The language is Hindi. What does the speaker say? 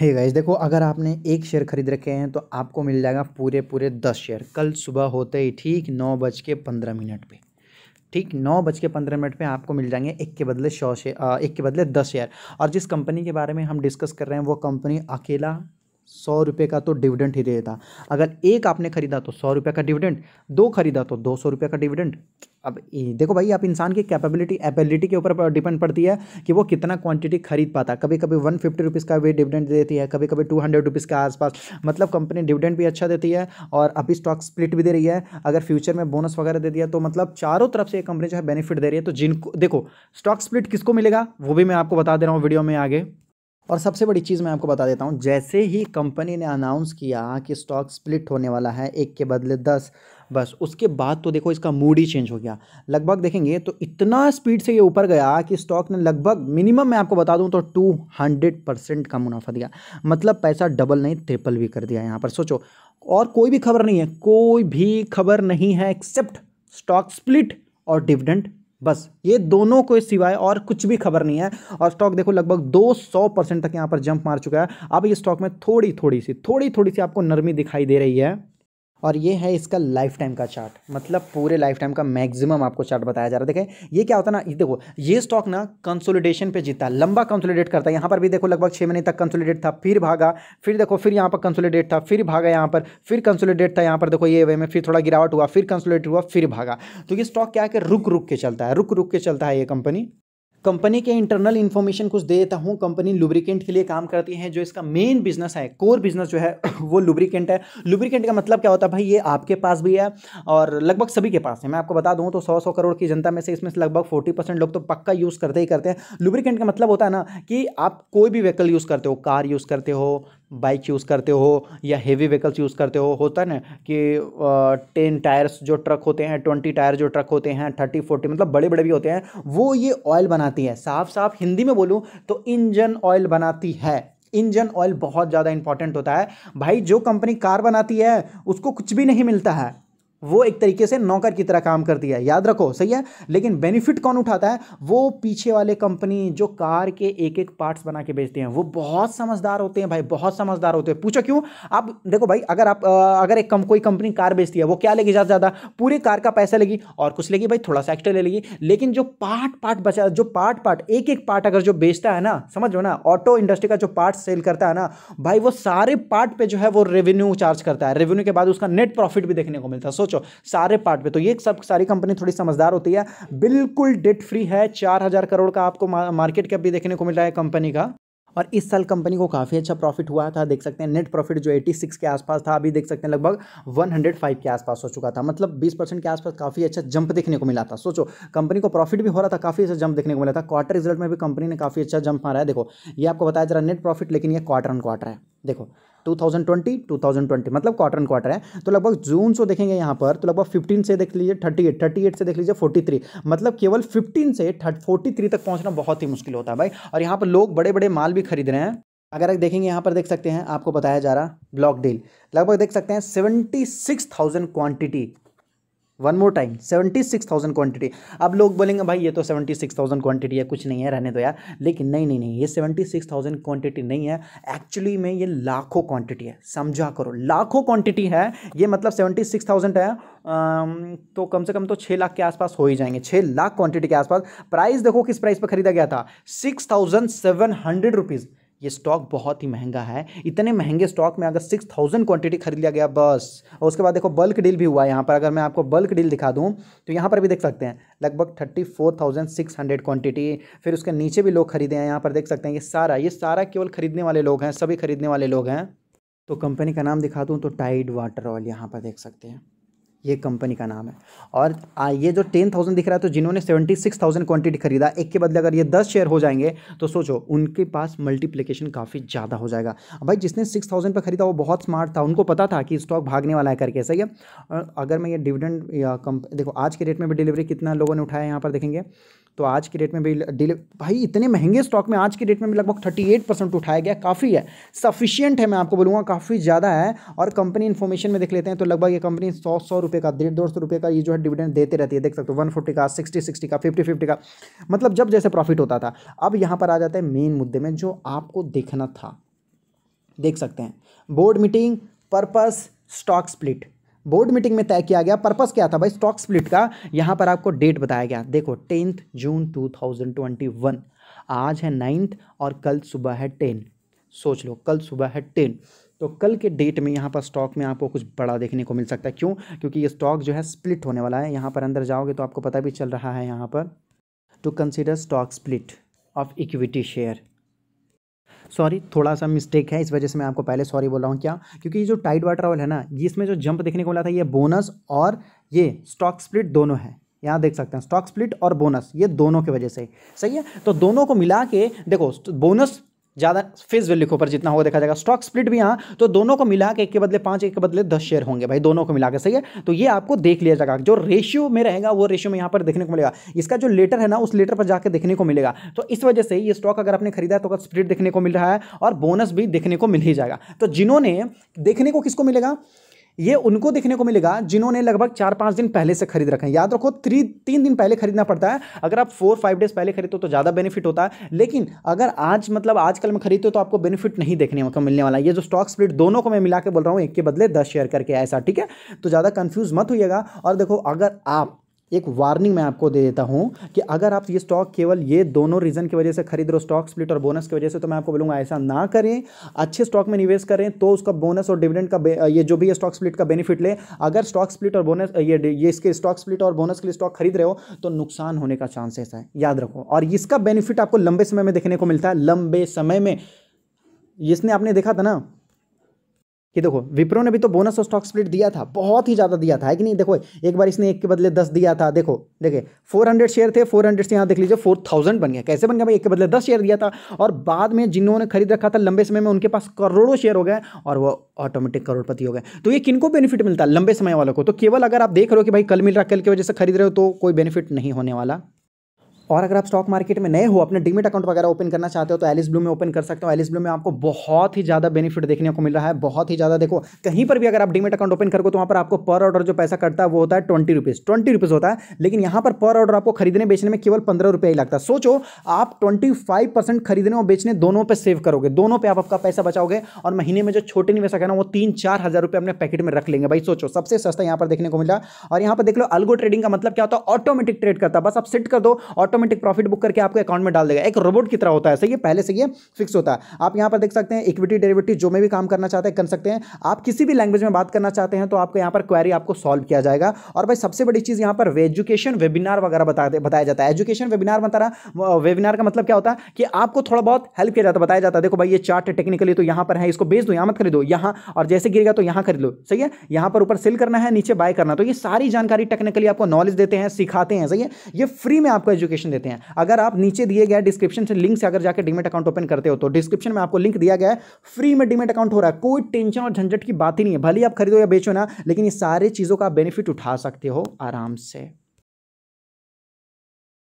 है गाइस देखो अगर आपने एक शेयर खरीद रखे हैं तो आपको मिल जाएगा पूरे पूरे दस शेयर कल सुबह होते ही ठीक नौ बज के पंद्रह मिनट पे ठीक नौ बज के पंद्रह मिनट पे आपको मिल जाएंगे एक के बदले सौ शेयर एक के बदले दस शेयर और जिस कंपनी के बारे में हम डिस्कस कर रहे हैं वो कंपनी अकेला सौ रुपये का तो डिविडेंड ही रहेगा अगर एक आपने खरीदा तो सौ रुपये का डिविडेंड दो खरीदा तो दो सौ रुपये का डिविडेंड अब देखो भाई आप इंसान की कैपेबिलिटी एबिलिटी के ऊपर डिपेंड पड़ती है कि वो कितना क्वांटिटी खरीद पाता है कभी कभी वन फिफ्टी रुपीज़ का भी डिविडेंड देती है कभी कभी टू हंड्रेड रुपीज़ के आसपास मतलब कंपनी डिविडेंड भी अच्छा देती है और अभी स्टॉक स्प्लिट भी दे रही है अगर फ्यूचर में बोनस वगैरह दे दिया तो मतलब चारों तरफ से एक कंपनी जो है बेनिफिट दे रही है तो जिनको देखो स्टॉक स्प्लिट किसको मिलेगा वो भी मैं आपको बता दे रहा हूँ वीडियो में आगे और सबसे बड़ी चीज़ मैं आपको बता देता हूँ जैसे ही कंपनी ने अनाउंस किया कि स्टॉक स्प्लिट होने वाला है एक के बदले दस बस उसके बाद तो देखो इसका मूड ही चेंज हो गया लगभग देखेंगे तो इतना स्पीड से ये ऊपर गया कि स्टॉक ने लगभग मिनिमम मैं आपको बता दूं तो 200 परसेंट का मुनाफा दिया मतलब पैसा डबल नहीं ट्रिपल भी कर दिया यहाँ पर सोचो और कोई भी खबर नहीं है कोई भी खबर नहीं है एक्सेप्ट स्टॉक स्प्लिट और डिविडेंड बस ये दोनों को सिवाय और कुछ भी खबर नहीं है और स्टॉक देखो लगभग 200 परसेंट तक यहाँ पर जंप मार चुका है अब ये स्टॉक में थोड़ी थोड़ी सी थोड़ी थोड़ी सी आपको नरमी दिखाई दे रही है और ये है इसका लाइफ टाइम का चार्ट मतलब पूरे लाइफ टाइम का मैक्सिमम आपको चार्ट बताया जा रहा है देखें ये क्या होता है ना ये देखो ये स्टॉक ना कंसोलिडेशन पे जीता लंबा कंसोलिडेट करता है यहाँ पर भी देखो लगभग छः महीने तक कंसोलिडेट था फिर भागा फिर देखो फिर यहाँ पर कंसोलिडेट था फिर भागा यहाँ पर फिर कंसोलिडेट था यहाँ पर देखो ये वे में फिर थोड़ा गिरावट हुआ फिर कंसोलिडेट हुआ फिर भागा तो ये स्टॉक क्या है कि रुक रुक के चलता है रुक रुक के चलता है ये कंपनी कंपनी के इंटरनल इन्फॉर्मेशन कुछ दे देता हूँ कंपनी लुब्रिकेंट के लिए काम करती है जो इसका मेन बिजनेस है कोर बिजनेस जो है वो लुब्रिकेंट है लुब्रिकेंट का मतलब क्या होता है भाई ये आपके पास भी है और लगभग सभी के पास है मैं आपको बता दूँ तो सौ सौ करोड़ की जनता में से इसमें से लगभग फोर्टी परसेंट लोग तो पक्का यूज़ करते ही करते हैं लुब्रिकेंट का मतलब होता है ना कि आप कोई भी व्हीकल यूज़ करते हो कार यूज़ करते हो बाइक यूज़ करते हो या हेवी व्हीकल्स यूज़ करते हो होता है ना कि टेन टायर्स जो ट्रक होते हैं ट्वेंटी टायर जो ट्रक होते हैं थर्टी फोर्टी मतलब बड़े बड़े भी होते हैं वो ये ऑयल बनाती है साफ साफ हिंदी में बोलूँ तो इंजन ऑयल बनाती है इंजन ऑयल बहुत ज़्यादा इंपॉर्टेंट होता है भाई जो कंपनी कार बनाती है उसको कुछ भी नहीं मिलता है वो एक तरीके से नौकर की तरह काम करती है याद रखो सही है लेकिन बेनिफिट कौन उठाता है वो पीछे वाले कंपनी जो कार के एक एक पार्ट्स बना के बेचते हैं वो बहुत समझदार होते हैं भाई बहुत समझदार होते हैं पूछो क्यों आप देखो भाई अगर आप अगर एक कम कोई कंपनी कार बेचती है वो क्या लेगी ज़्यादा ज़्यादा पूरी कार का पैसा लेगी और कुछ लेगी भाई थोड़ा सा एक्स्ट्रा ले लेगी लेकिन जो पार्ट पार्ट बचा जो पार्ट पार्ट एक एक पार्ट अगर जो बेचता है ना समझ लो ना ऑटो इंडस्ट्री का जो पार्ट सेल करता है ना भाई वो सारे पार्ट पे जो है वो रेवेन्यू चार्ज करता है रेवेन्यू के बाद उसका नेट प्रॉफिट भी देखने को मिलता है सोचो सोचो सारे पार्ट पे तो ये सब सारी कंपनी थोड़ी समझदार होती है बिल्कुल डेट फ्री है चार हज़ार करोड़ का आपको मार्केट कैप भी देखने को मिल रहा है कंपनी का और इस साल कंपनी को काफ़ी अच्छा प्रॉफिट हुआ था देख सकते हैं नेट प्रॉफिट जो 86 के आसपास था अभी देख सकते हैं लगभग 105 के आसपास हो चुका था मतलब 20 परसेंट के आसपास काफ़ी अच्छा जंप देखने को मिला था सोचो कंपनी को प्रॉफिट भी हो रहा था काफ़ी अच्छा जंप देखने को मिला था क्वार्टर रिजल्ट में भी कंपनी ने काफ़ी अच्छा जंप मारा है देखो ये आपको बताया जरा नेट प्रॉफिट लेकिन ये क्वार्टर ऑन क्वार्टर है देखो 2020 2020 मतलब क्वार्टर एंड क्वार्टर है तो लगभग जून से देखेंगे यहाँ पर तो लगभग 15 से देख लीजिए थर्टी एट थर्टी एट से देख लीजिए फोर्टी थ्री मतलब केवल फिफ्टीन से फोर्टी थ्री तक पहुँचना बहुत ही मुश्किल होता है भाई और यहाँ पर लोग बड़े बड़े माल भी खरीद रहे हैं अगर आप देखेंगे यहाँ पर देख सकते हैं आपको बताया जा रहा ब्लॉक डील लगभग देख सकते हैं seventy six thousand quantity one more time seventy six thousand quantity अब लोग बोलेंगे भाई ये तो सेवेंटी सिक्स थाउजेंड क्वान्टिटी है कुछ नहीं है रहने दो यार लेकिन नहीं नहीं नहीं ये सेवेंटी सिक्स थाउजेंड क्वान्टिटी नहीं है एक्चुअली में ये लाखों क्वान्टिटी है समझा करो लाखों क्वान्टिटी है ये मतलब सेवेंटी सिक्स थाउजेंड है तो कम से कम तो छः लाख के आसपास हो ही जाएंगे छः लाख क्वान्टिटी के आसपास प्राइस देखो किस प्राइस पर खरीदा गया था six thousand seven hundred rupees ये स्टॉक बहुत ही महंगा है इतने महंगे स्टॉक में अगर सिक्स थाउजेंड क्वान्टिटी खरीद लिया गया बस और उसके बाद देखो बल्क डील भी हुआ है यहाँ पर अगर मैं आपको बल्क डील दिखा दूँ तो यहाँ पर भी देख सकते हैं लगभग thirty four thousand six hundred quantity फिर उसके नीचे भी लोग खरीदे हैं यहाँ पर देख सकते हैं ये सारा ये सारा केवल खरीदने वाले लोग हैं सभी खरीदने वाले लोग हैं तो कंपनी का नाम दिखा दूँ तो टाइड वाटर ऑयल यहाँ पर देख सकते हैं ये कंपनी का नाम है और आ, ये जो टेन थाउजेंड दिख रहा है तो जिन्होंने सेवेंटी सिक्स थाउजेंड क्वान्टिटी खरीदा एक के बदले अगर ये दस शेयर हो जाएंगे तो सोचो उनके पास मल्टीप्लिकेशन काफ़ी ज़्यादा हो जाएगा भाई जिसने सिक्स थाउजेंड पर खरीदा वो बहुत स्मार्ट था उनको पता था कि स्टॉक भागने वाला है करके सही है अगर मैं ये डिविडेंड या कम देखो आज के डेट में भी डिलीवरी कितना लोगों ने उठाया यहाँ पर देखेंगे तो आज के डेट में भी डिले भाई इतने महंगे स्टॉक में आज के डेट में भी लगभग थर्टी एट परसेंट उठाया गया काफ़ी है सफिशियंट है मैं आपको बोलूँगा काफ़ी ज़्यादा है और कंपनी इन्फॉर्मेशन में देख लेते हैं तो लगभग ये कंपनी सौ सौ रुपये रुपये का डेढ़ दो सौ रुपये का ये जो है डिविडेंड देते रहती है देख सकते हो वन फोर्टी का सिक्सटी सिक्सटी का फिफ्टी फिफ्टी का मतलब जब जैसे प्रॉफिट होता था अब यहाँ पर आ जाता है मेन मुद्दे में जो आपको देखना था देख सकते हैं board meeting purpose stock split board meeting में तय किया गया पर्पस क्या था भाई स्टॉक स्प्लिट का यहाँ पर आपको डेट बताया गया देखो टेंथ जून 2021 आज है नाइन्थ और कल सुबह है टेन सोच लो कल सुबह है टेन तो कल के डेट में यहाँ पर स्टॉक में आपको कुछ बड़ा देखने को मिल सकता है क्यों क्योंकि ये स्टॉक जो है स्प्लिट होने वाला है यहाँ पर अंदर जाओगे तो आपको पता भी चल रहा है यहाँ पर to consider stock split of equity share sorry थोड़ा सा मिस्टेक है इस वजह से मैं आपको पहले सॉरी बोल रहा हूँ क्या क्योंकि ये जो टाइड वाटर ऑयल है ना ये इसमें जो जंप देखने को मिला था ये बोनस और ये स्टॉक स्प्लिट दोनों है यहाँ देख सकते हैं स्टॉक स्प्लिट और बोनस ये दोनों की वजह से सही है तो दोनों को मिला के देखो बोनस ज़्यादा फेस वैल्यू के ऊपर जितना होगा देखा जाएगा स्टॉक स्प्लिट भी यहाँ तो दोनों को मिला के एक के बदले पाँच एक के बदले दस शेयर होंगे भाई दोनों को मिला के सही है तो ये आपको देख लिया जाएगा जो रेशियो में रहेगा वो रेशियो में यहाँ पर देखने को मिलेगा इसका जो लेटर है ना उस लेटर पर जाकर देखने को मिलेगा तो इस वजह से ये स्टॉक अगर आपने खरीदा तो स्प्लिट देखने को मिल रहा है और बोनस भी देखने को मिल ही जाएगा तो जिन्होंने देखने को किसको मिलेगा ये उनको देखने को मिलेगा जिन्होंने लगभग चार पाँच दिन पहले से खरीद रखा है याद रखो थ्री तीन दिन पहले खरीदना पड़ता है अगर आप फोर फाइव डेज पहले खरीदते हो तो ज़्यादा बेनिफिट होता है लेकिन अगर आज मतलब आजकल में खरीदते हो तो आपको बेनिफिट नहीं देखने को मिलने वाला ये जो स्टॉक स्प्लिट दोनों को मैं मिला के बोल रहा हूँ एक के बदले दस शेयर करके ऐसा ठीक है तो ज़्यादा कन्फ्यूज़ मत होइएगा और देखो अगर आप एक वार्निंग मैं आपको दे देता हूं कि अगर आप ये स्टॉक केवल ये दोनों रीज़न की वजह से खरीद रहे हो स्टॉक स्प्लिट और बोनस की वजह से तो मैं आपको बोलूँगा ऐसा ना करें अच्छे स्टॉक में निवेश करें तो उसका बोनस और डिविडेंड का ये जो भी स्टॉक स्प्लिट का बेनिफिट ले अगर स्टॉक स्प्लिट और बोनस ये ये इसके स्टॉक स्प्लिट और बोनस के लिए स्टॉक खरीद रहे हो तो नुकसान होने का चांसेस है याद रखो और इसका बेनिफिट आपको लंबे समय में देखने को मिलता है लंबे समय में इसने आपने देखा था ना कि देखो विप्रो ने भी तो बोनस और स्टॉक स्प्लिट दिया था बहुत ही ज़्यादा दिया था है कि नहीं देखो एक बार इसने एक के बदले दस दिया था देखो देखिए फोर हंड्रेड शेयर थे फोर हंड्रेड से यहाँ देख लीजिए फोर थाउजेंड बन गया कैसे बन गया भाई एक के बदले दस शेयर दिया था और बाद में जिन्होंने खरीद रखा था लंबे समय में उनके पास करोड़ों शेयर हो गए और वो ऑटोमेटिक करोड़पति हो गए तो ये किनको बेनिफिट मिलता है लंबे समय वालों को तो केवल अगर आप देख रहे हो कि भाई कल मिल रहा कल की वजह से खरीद रहे हो तो कोई बेनिफिट नहीं होने वाला और अगर आप स्टॉक मार्केट में नए हो अपने डीमेट अकाउंट वगैरह ओपन करना चाहते हो तो एलिस ब्लू में ओपन कर सकते हो एलिस ब्लू में आपको बहुत ही ज़्यादा बेनिफिट देखने को मिल रहा है बहुत ही ज़्यादा देखो कहीं पर भी अगर आप डीमेट अकाउंट ओपन करोगे तो वहां पर आपको पर ऑर्डर जो पैसा कटता है वो होता है ट्वेंटी रुपीज़ ट्वेंटी रुपीज़ होता है लेकिन यहाँ पर पर ऑर्डर आपको खरीदने बेचने में केवल पंद्रह रुपया ही लगता है सोचो आप ट्वेंटी फाइव परसेंट खरीदने और बेचने दोनों पर सेव करोगे दोनों पर आप आपका पैसा बचाओगे और महीने में जो छोटे निवेशक है ना वो तीन चार हज़ार रुपये अपने पैकेट में रख लेंगे भाई सोचो सबसे सस्ता यहां पर देखने को मिल रहा है और यहाँ पर देख लो अलगो ट्रेडिंग का मतलब क्या होता है ऑटोमेटिक ट्रेड करता है बस आप सेट कर दो ऑटो ऑटोमेटिक प्रॉफिट बुक करके आपके अकाउंट में डाल देगा एक रोबोट की तरह होता है सही है पहले से ये फिक्स होता है आप यहाँ पर देख सकते हैं इक्विटी डेरिवेटिव जो में भी काम करना चाहते हैं कर सकते हैं आप किसी भी लैंग्वेज में बात करना चाहते हैं तो आपको यहाँ पर क्वेरी आपको सॉल्व किया जाएगा और भाई सबसे बड़ी चीज़ यहाँ पर एजुकेशन वेबिनार वगैरह बताया जाता है एजुकेशन वेबिनार रहा वेबिनार का मतलब क्या होता है कि आपको थोड़ा बहुत हेल्प किया जाता है बताया जाता है देखो भाई ये चार्ट टेक्निकली तो यहाँ पर है इसको बेच दो यहाँ मत खरीदो यहाँ और जैसे गिरेगा तो यहाँ खरीद लो सही है यहाँ पर ऊपर सेल करना है नीचे बाय करना तो ये सारी जानकारी टेक्निकली आपको नॉलेज देते हैं सिखाते हैं सही है ये फ्री में आपको एजुकेशन डिस्क्रिप्शन देते हैं अगर आप नीचे दिए गए डिस्क्रिप्शन से लिंक से अगर जाकर डिमेट अकाउंट ओपन करते हो तो डिस्क्रिप्शन में आपको लिंक दिया गया है फ्री में डिमेट अकाउंट हो रहा है कोई टेंशन और झंझट की बात ही नहीं है भले आप खरीदो या बेचो ना लेकिन ये सारे चीज़ों का बेनिफिट उठा सकते हो आराम से